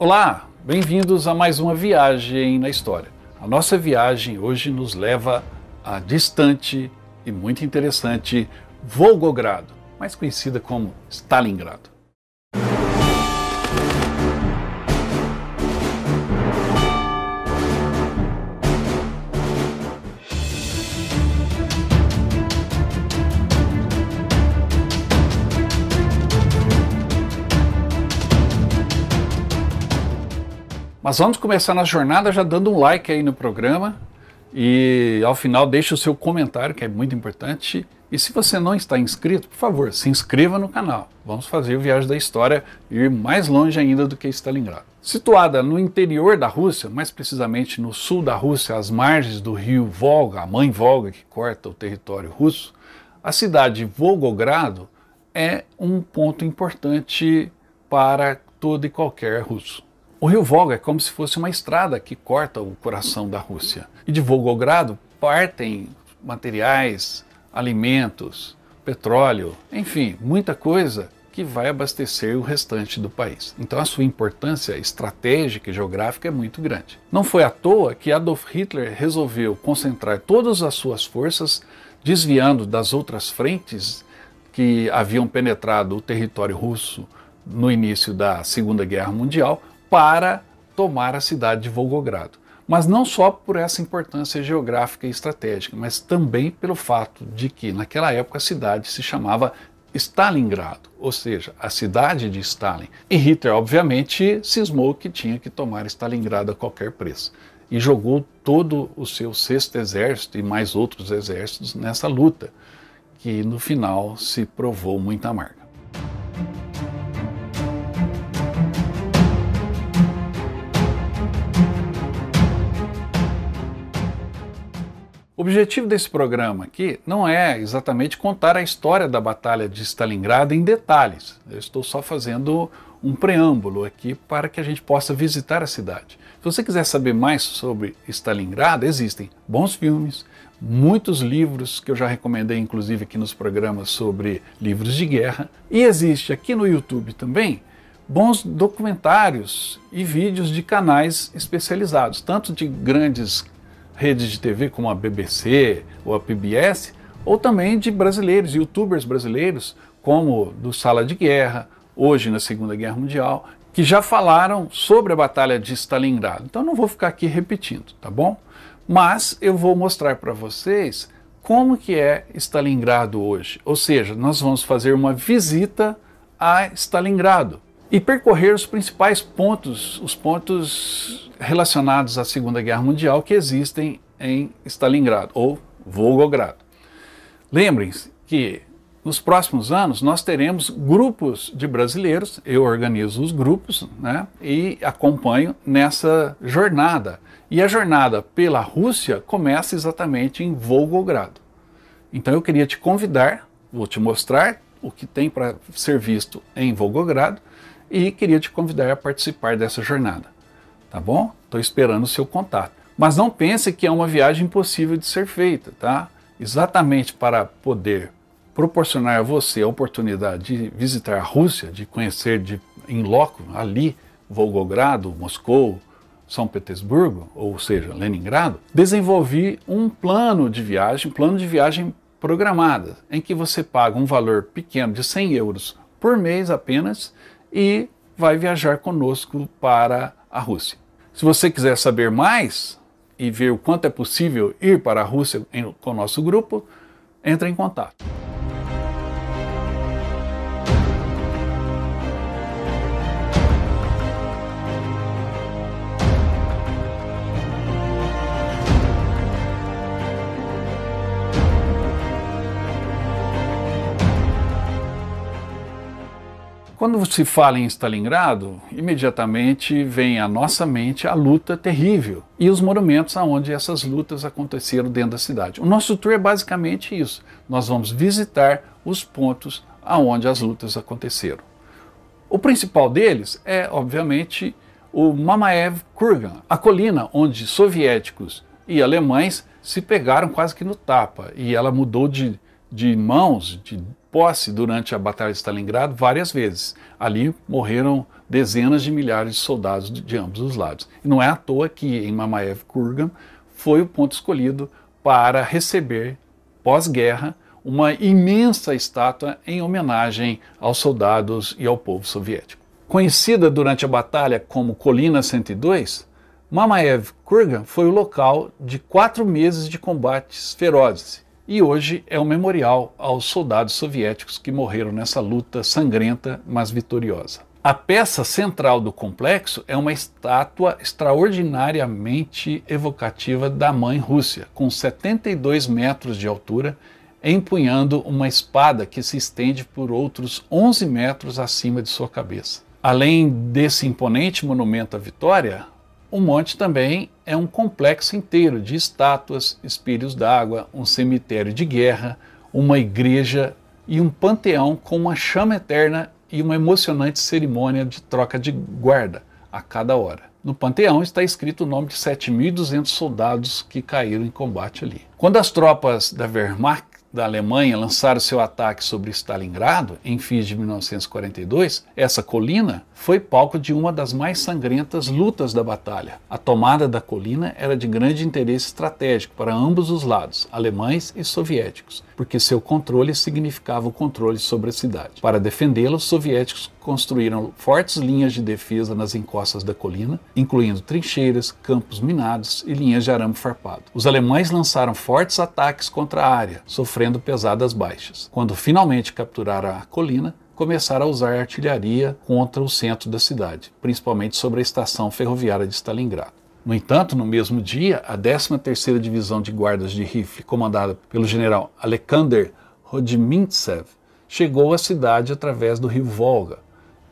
Olá, bem-vindos a mais uma viagem na história. A nossa viagem hoje nos leva a distante e muito interessante Volgogrado, mais conhecida como Stalingrado. Mas vamos começar na jornada já dando um like aí no programa e ao final deixe o seu comentário, que é muito importante. E se você não está inscrito, por favor, se inscreva no canal. Vamos fazer o Viagem da História ir mais longe ainda do que Stalingrado. Situada no interior da Rússia, mais precisamente no sul da Rússia, às margens do rio Volga, a mãe Volga que corta o território russo, a cidade Volgogrado é um ponto importante para todo e qualquer russo. O rio Volga é como se fosse uma estrada que corta o coração da Rússia. E de Volgogrado partem materiais, alimentos, petróleo, enfim, muita coisa que vai abastecer o restante do país. Então a sua importância estratégica e geográfica é muito grande. Não foi à toa que Adolf Hitler resolveu concentrar todas as suas forças, desviando das outras frentes que haviam penetrado o território russo no início da Segunda Guerra Mundial para tomar a cidade de Volgogrado. Mas não só por essa importância geográfica e estratégica, mas também pelo fato de que naquela época a cidade se chamava Stalingrado, ou seja, a cidade de Stalin. E Hitler, obviamente, cismou que tinha que tomar Stalingrado a qualquer preço e jogou todo o seu sexto exército e mais outros exércitos nessa luta, que no final se provou muito amarga. O objetivo desse programa aqui não é exatamente contar a história da Batalha de Stalingrado em detalhes. Eu estou só fazendo um preâmbulo aqui para que a gente possa visitar a cidade. Se você quiser saber mais sobre Stalingrado, existem bons filmes, muitos livros que eu já recomendei, inclusive aqui nos programas sobre livros de guerra, e existe aqui no YouTube também bons documentários e vídeos de canais especializados, tanto de grandes redes de TV como a BBC ou a PBS, ou também de brasileiros, youtubers brasileiros, como do Sala de Guerra, hoje na Segunda Guerra Mundial, que já falaram sobre a Batalha de Stalingrado. Então não vou ficar aqui repetindo, tá bom? Mas eu vou mostrar para vocês como que é Stalingrado hoje. Ou seja, nós vamos fazer uma visita a Stalingrado e percorrer os principais pontos, os pontos relacionados à Segunda Guerra Mundial que existem em Stalingrado ou Volgogrado. Lembrem-se que nos próximos anos nós teremos grupos de brasileiros, eu organizo os grupos né, e acompanho nessa jornada. E a jornada pela Rússia começa exatamente em Volgogrado. Então eu queria te convidar, vou te mostrar o que tem para ser visto em Volgogrado e queria te convidar a participar dessa jornada. Tá bom? Estou esperando o seu contato. Mas não pense que é uma viagem impossível de ser feita, tá? Exatamente para poder proporcionar a você a oportunidade de visitar a Rússia, de conhecer de, em loco ali Volgogrado, Moscou, São Petersburgo, ou seja, Leningrado, desenvolvi um plano de viagem, plano de viagem programada, em que você paga um valor pequeno de 100 euros por mês apenas e vai viajar conosco para a Rússia. Se você quiser saber mais e ver o quanto é possível ir para a Rússia em, com o nosso grupo, entre em contato. Quando se fala em Stalingrado, imediatamente vem à nossa mente a luta terrível e os monumentos aonde essas lutas aconteceram dentro da cidade. O nosso tour é basicamente isso. Nós vamos visitar os pontos aonde as lutas aconteceram. O principal deles é, obviamente, o Mamaev Kurgan, a colina onde soviéticos e alemães se pegaram quase que no tapa e ela mudou de, de mãos, de posse durante a Batalha de Stalingrado várias vezes. Ali morreram dezenas de milhares de soldados de ambos os lados. E não é à toa que em Mamaev Kurgan foi o ponto escolhido para receber, pós-guerra, uma imensa estátua em homenagem aos soldados e ao povo soviético. Conhecida durante a batalha como Colina 102, Mamaev Kurgan foi o local de quatro meses de combates ferozes e hoje é um memorial aos soldados soviéticos que morreram nessa luta sangrenta, mas vitoriosa. A peça central do complexo é uma estátua extraordinariamente evocativa da Mãe Rússia, com 72 metros de altura, empunhando uma espada que se estende por outros 11 metros acima de sua cabeça. Além desse imponente monumento à vitória, o monte também é um complexo inteiro de estátuas, espelhos d'água, um cemitério de guerra, uma igreja e um panteão com uma chama eterna e uma emocionante cerimônia de troca de guarda a cada hora. No panteão está escrito o nome de 7.200 soldados que caíram em combate ali. Quando as tropas da Wehrmacht da Alemanha lançaram seu ataque sobre Stalingrado, em fins de 1942, essa colina foi palco de uma das mais sangrentas lutas da batalha. A tomada da colina era de grande interesse estratégico para ambos os lados, alemães e soviéticos, porque seu controle significava o controle sobre a cidade. Para defendê-la, os soviéticos construíram fortes linhas de defesa nas encostas da colina, incluindo trincheiras, campos minados e linhas de arame farpado. Os alemães lançaram fortes ataques contra a área, sofrendo sofrendo pesadas baixas. Quando finalmente capturaram a colina, começaram a usar artilharia contra o centro da cidade, principalmente sobre a estação ferroviária de Stalingrado. No entanto, no mesmo dia, a 13ª Divisão de Guardas de Rif, comandada pelo general Alexander Rodimintsev, chegou à cidade através do rio Volga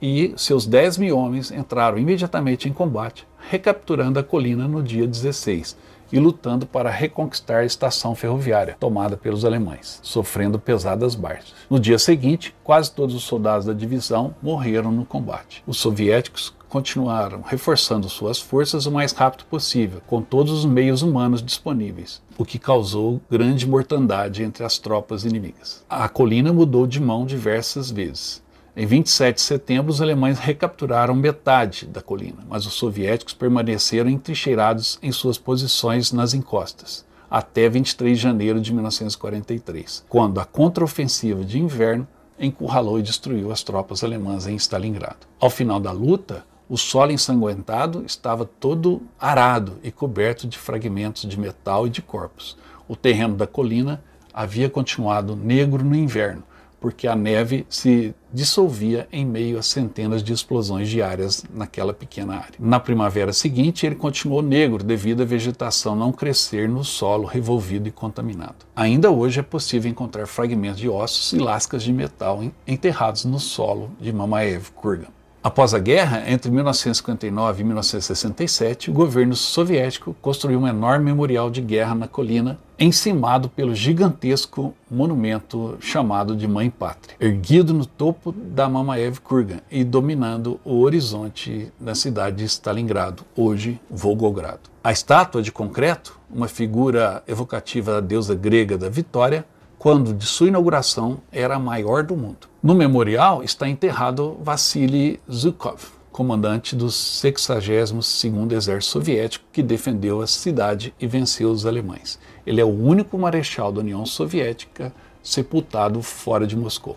e seus 10 mil homens entraram imediatamente em combate, recapturando a colina no dia 16, e lutando para reconquistar a estação ferroviária tomada pelos alemães, sofrendo pesadas baixas. No dia seguinte, quase todos os soldados da divisão morreram no combate. Os soviéticos continuaram reforçando suas forças o mais rápido possível, com todos os meios humanos disponíveis, o que causou grande mortandade entre as tropas inimigas. A colina mudou de mão diversas vezes. Em 27 de setembro, os alemães recapturaram metade da colina, mas os soviéticos permaneceram entrincheirados em suas posições nas encostas, até 23 de janeiro de 1943, quando a contraofensiva de inverno encurralou e destruiu as tropas alemãs em Stalingrado. Ao final da luta, o solo ensanguentado estava todo arado e coberto de fragmentos de metal e de corpos. O terreno da colina havia continuado negro no inverno, porque a neve se dissolvia em meio a centenas de explosões diárias naquela pequena área. Na primavera seguinte, ele continuou negro devido à vegetação não crescer no solo revolvido e contaminado. Ainda hoje é possível encontrar fragmentos de ossos e lascas de metal enterrados no solo de Mamaev, Kurgan. Após a guerra, entre 1959 e 1967, o governo soviético construiu um enorme memorial de guerra na colina, encimado pelo gigantesco monumento chamado de Mãe Pátria, erguido no topo da Mamaev Kurgan e dominando o horizonte da cidade de Stalingrado, hoje Volgogrado. A estátua de concreto, uma figura evocativa da deusa grega da vitória, quando de sua inauguração era a maior do mundo. No memorial está enterrado Vassili Zhukov, comandante do 62º Exército Soviético que defendeu a cidade e venceu os alemães. Ele é o único marechal da União Soviética sepultado fora de Moscou.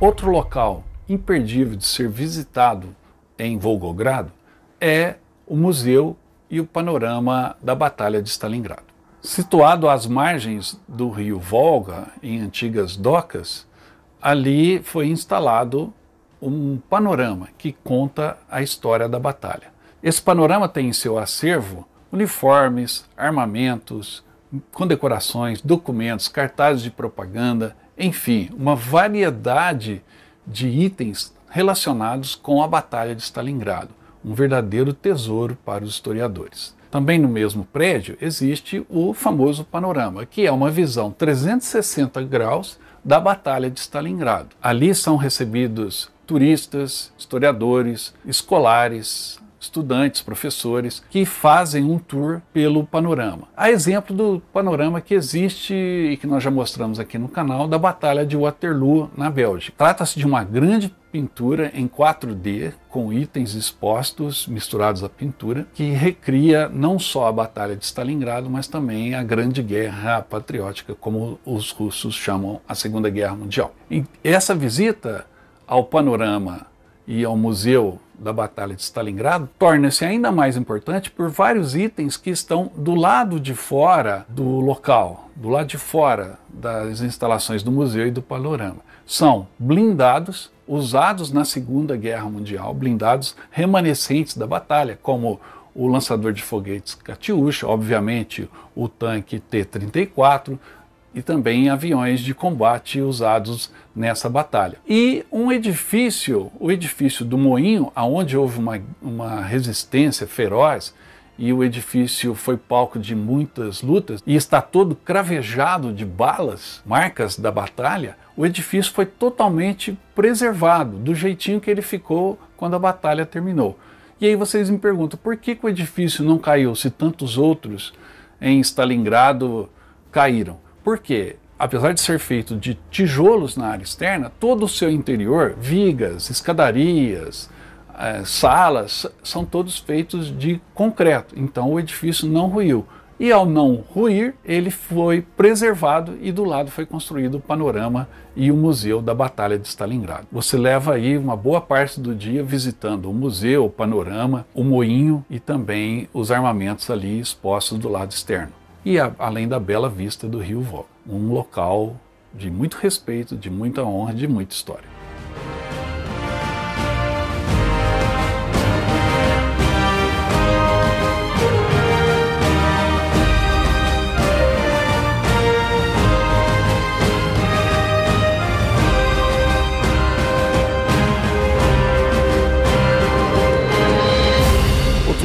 Outro local imperdível de ser visitado em Volgogrado é o museu e o panorama da Batalha de Stalingrado. Situado às margens do rio Volga, em antigas docas, ali foi instalado um panorama que conta a história da batalha. Esse panorama tem em seu acervo uniformes, armamentos, condecorações, documentos, cartazes de propaganda, enfim, uma variedade de itens relacionados com a Batalha de Stalingrado, um verdadeiro tesouro para os historiadores. Também no mesmo prédio existe o famoso panorama, que é uma visão 360 graus da Batalha de Stalingrado. Ali são recebidos turistas, historiadores, escolares, estudantes, professores, que fazem um tour pelo panorama. A exemplo do panorama que existe e que nós já mostramos aqui no canal da Batalha de Waterloo na Bélgica. Trata-se de uma grande pintura em 4D com itens expostos misturados à pintura que recria não só a batalha de Stalingrado, mas também a grande guerra patriótica, como os russos chamam a Segunda Guerra Mundial. E essa visita ao panorama e ao museu da Batalha de Stalingrado torna-se ainda mais importante por vários itens que estão do lado de fora do local, do lado de fora das instalações do museu e do panorama. São blindados usados na Segunda Guerra Mundial, blindados remanescentes da batalha, como o lançador de foguetes Katyusha, obviamente o tanque T-34, e também aviões de combate usados nessa batalha. E um edifício, o edifício do Moinho, aonde houve uma, uma resistência feroz, e o edifício foi palco de muitas lutas e está todo cravejado de balas, marcas da batalha, o edifício foi totalmente preservado, do jeitinho que ele ficou quando a batalha terminou. E aí vocês me perguntam, por que, que o edifício não caiu se tantos outros em Stalingrado caíram? Porque, apesar de ser feito de tijolos na área externa, todo o seu interior, vigas, escadarias, eh, salas, são todos feitos de concreto. Então o edifício não ruiu. E ao não ruir, ele foi preservado e do lado foi construído o panorama e o Museu da Batalha de Stalingrado. Você leva aí uma boa parte do dia visitando o museu, o panorama, o moinho e também os armamentos ali expostos do lado externo e a, além da bela vista do Rio Vó, um local de muito respeito, de muita honra, de muita história.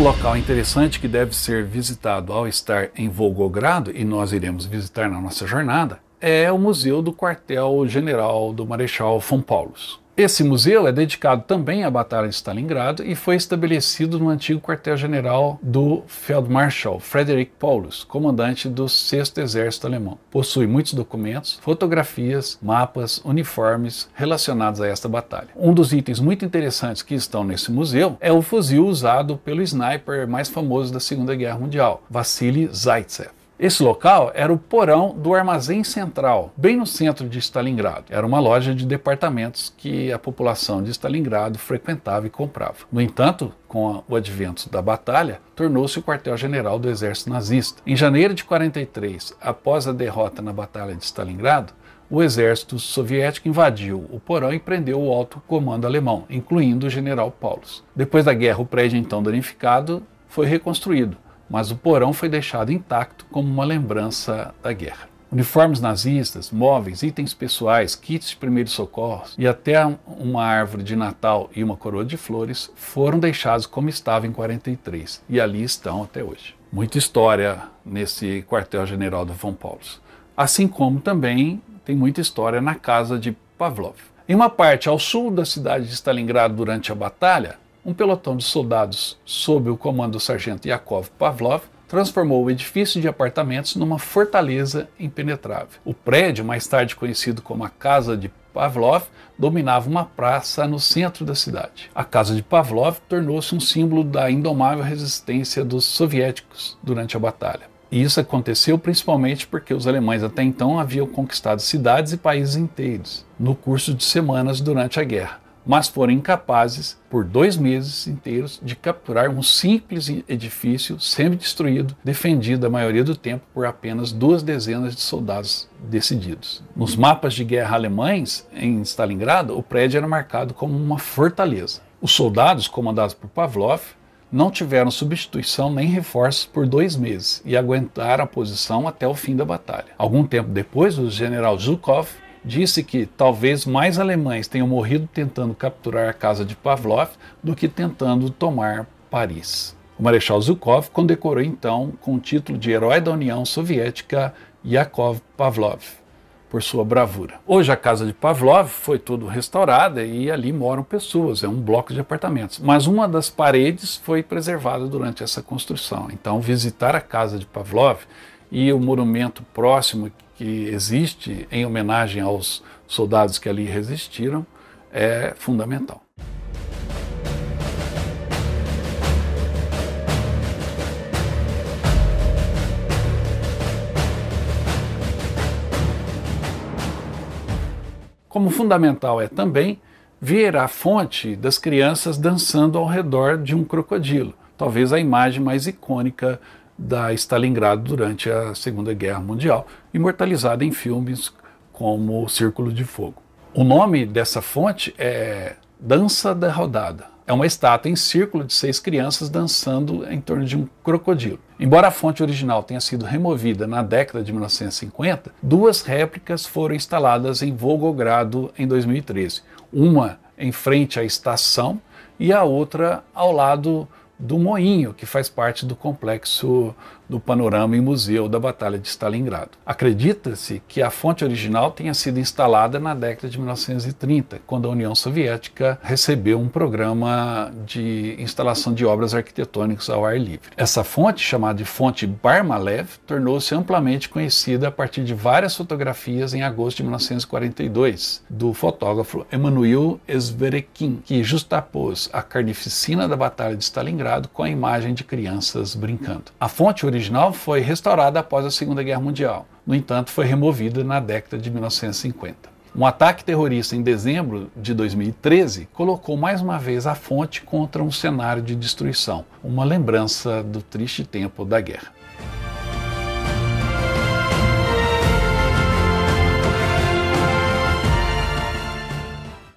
local interessante que deve ser visitado ao estar em Volgogrado, e nós iremos visitar na nossa jornada, é o Museu do Quartel General do Marechal Von Paulos. Esse museu é dedicado também à Batalha de Stalingrado e foi estabelecido no antigo quartel-general do Feldmarschall Frederick Paulus, comandante do 6 Exército Alemão. Possui muitos documentos, fotografias, mapas, uniformes relacionados a esta batalha. Um dos itens muito interessantes que estão nesse museu é o fuzil usado pelo sniper mais famoso da Segunda Guerra Mundial, Vassili Zaitsev. Esse local era o porão do Armazém Central, bem no centro de Stalingrado. Era uma loja de departamentos que a população de Stalingrado frequentava e comprava. No entanto, com o advento da batalha, tornou-se o quartel-general do exército nazista. Em janeiro de 43, após a derrota na Batalha de Stalingrado, o exército soviético invadiu o porão e prendeu o alto comando alemão, incluindo o general Paulus. Depois da guerra, o prédio então danificado foi reconstruído mas o porão foi deixado intacto como uma lembrança da guerra. Uniformes nazistas, móveis, itens pessoais, kits de primeiros socorros e até uma árvore de Natal e uma coroa de flores foram deixados como estava em 43 e ali estão até hoje. Muita história nesse quartel-general do Von Paulus. Assim como também tem muita história na casa de Pavlov. Em uma parte ao sul da cidade de Stalingrado durante a batalha, um pelotão de soldados sob o comando do sargento Yakov Pavlov transformou o edifício de apartamentos numa fortaleza impenetrável. O prédio, mais tarde conhecido como a Casa de Pavlov, dominava uma praça no centro da cidade. A casa de Pavlov tornou-se um símbolo da indomável resistência dos soviéticos durante a batalha. E isso aconteceu principalmente porque os alemães até então haviam conquistado cidades e países inteiros no curso de semanas durante a guerra mas foram incapazes, por dois meses inteiros, de capturar um simples edifício semi-destruído, defendido a maioria do tempo por apenas duas dezenas de soldados decididos. Nos mapas de guerra alemães, em Stalingrado, o prédio era marcado como uma fortaleza. Os soldados, comandados por Pavlov, não tiveram substituição nem reforços por dois meses e aguentaram a posição até o fim da batalha. Algum tempo depois, o general Zhukov disse que talvez mais alemães tenham morrido tentando capturar a casa de Pavlov do que tentando tomar Paris. O Marechal Zhukov condecorou então com o título de Herói da União Soviética Yakov Pavlov por sua bravura. Hoje a casa de Pavlov foi toda restaurada e ali moram pessoas, é um bloco de apartamentos. Mas uma das paredes foi preservada durante essa construção. Então visitar a casa de Pavlov e o monumento próximo que existe em homenagem aos soldados que ali resistiram é fundamental. Como fundamental é também ver a fonte das crianças dançando ao redor de um crocodilo, talvez a imagem mais icônica da Stalingrado durante a Segunda Guerra Mundial, imortalizada em filmes como Círculo de Fogo. O nome dessa fonte é Dança da Rodada. É uma estátua em círculo de seis crianças dançando em torno de um crocodilo. Embora a fonte original tenha sido removida na década de 1950, duas réplicas foram instaladas em Volgogrado em 2013. Uma em frente à estação e a outra ao lado do Moinho, que faz parte do complexo do panorama e museu da Batalha de Stalingrado. Acredita-se que a fonte original tenha sido instalada na década de 1930, quando a União Soviética recebeu um programa de instalação de obras arquitetônicas ao ar livre. Essa fonte, chamada de fonte Barmalev, tornou-se amplamente conhecida a partir de várias fotografias em agosto de 1942, do fotógrafo Emanuel Sverekin, que justapôs a carnificina da Batalha de Stalingrado com a imagem de crianças brincando. A fonte original foi restaurada após a Segunda Guerra Mundial. No entanto, foi removida na década de 1950. Um ataque terrorista em dezembro de 2013 colocou mais uma vez a fonte contra um cenário de destruição, uma lembrança do triste tempo da guerra.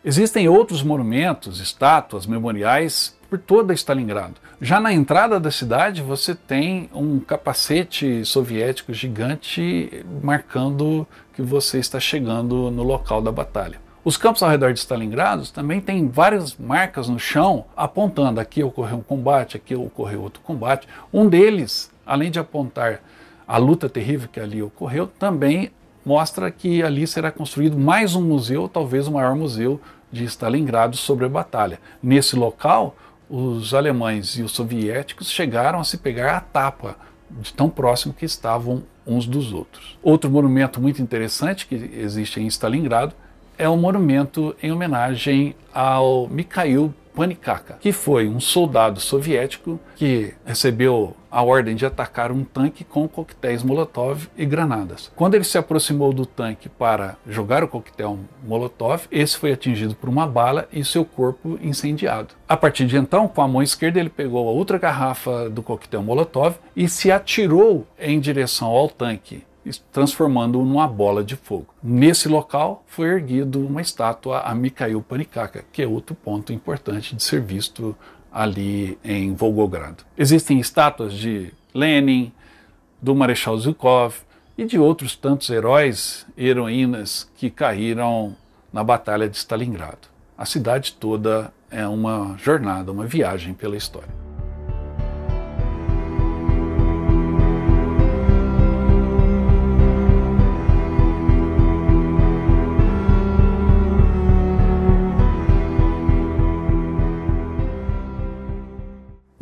Existem outros monumentos, estátuas, memoriais por toda Stalingrado. Já na entrada da cidade, você tem um capacete soviético gigante marcando que você está chegando no local da batalha. Os campos ao redor de Stalingrado também têm várias marcas no chão apontando aqui ocorreu um combate, aqui ocorreu outro combate. Um deles, além de apontar a luta terrível que ali ocorreu, também mostra que ali será construído mais um museu, talvez o maior museu de Stalingrado sobre a batalha. Nesse local, os alemães e os soviéticos chegaram a se pegar a tapa de tão próximo que estavam uns dos outros. Outro monumento muito interessante que existe em Stalingrado é um monumento em homenagem ao Mikhail Panicaca, que foi um soldado soviético que recebeu a ordem de atacar um tanque com coquetéis Molotov e granadas. Quando ele se aproximou do tanque para jogar o coquetel Molotov, esse foi atingido por uma bala e seu corpo incendiado. A partir de então, com a mão esquerda, ele pegou a outra garrafa do coquetel Molotov e se atirou em direção ao tanque transformando-o numa bola de fogo. Nesse local foi erguido uma estátua a Mikhail Panikaka, que é outro ponto importante de ser visto ali em Volgogrado. Existem estátuas de Lenin, do Marechal Zhukov e de outros tantos heróis e heroínas que caíram na Batalha de Stalingrado. A cidade toda é uma jornada, uma viagem pela história.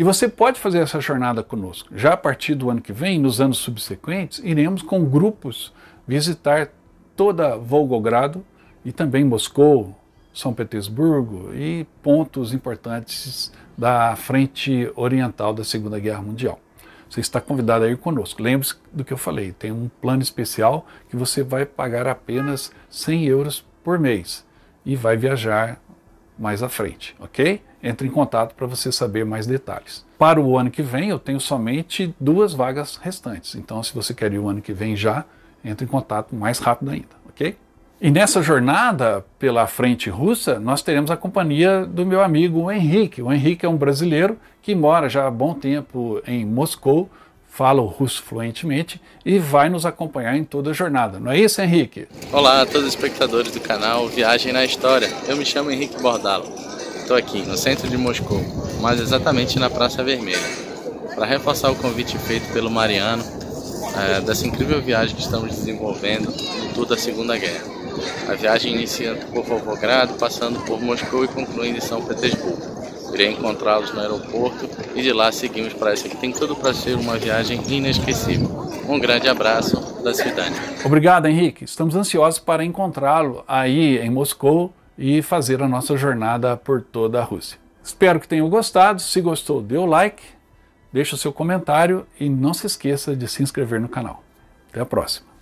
E você pode fazer essa jornada conosco. Já a partir do ano que vem, nos anos subsequentes, iremos com grupos visitar toda Volgogrado e também Moscou, São Petersburgo e pontos importantes da frente oriental da Segunda Guerra Mundial. Você está convidado a ir conosco. Lembre-se do que eu falei, tem um plano especial que você vai pagar apenas 100 euros por mês e vai viajar mais à frente, ok? Entre em contato para você saber mais detalhes. Para o ano que vem, eu tenho somente duas vagas restantes. Então, se você quer ir o ano que vem já, entre em contato mais rápido ainda, ok? E nessa jornada pela frente russa, nós teremos a companhia do meu amigo Henrique. O Henrique é um brasileiro que mora já há bom tempo em Moscou, fala o russo fluentemente e vai nos acompanhar em toda a jornada. Não é isso, Henrique? Olá a todos os espectadores do canal Viagem na História. Eu me chamo Henrique Bordalo. Estou aqui no centro de Moscou, mas exatamente na Praça Vermelha, para reforçar o convite feito pelo Mariano é, dessa incrível viagem que estamos desenvolvendo no tour da Segunda Guerra. A viagem inicia por Volgogrado, passando por Moscou e concluindo em São Petersburgo. Irei encontrá-los no aeroporto e de lá seguimos para essa que tem tudo para ser uma viagem inesquecível. Um grande abraço da cidade. Obrigado, Henrique. Estamos ansiosos para encontrá-lo aí em Moscou e fazer a nossa jornada por toda a Rússia. Espero que tenham gostado. Se gostou, dê o like, deixe o seu comentário e não se esqueça de se inscrever no canal. Até a próxima.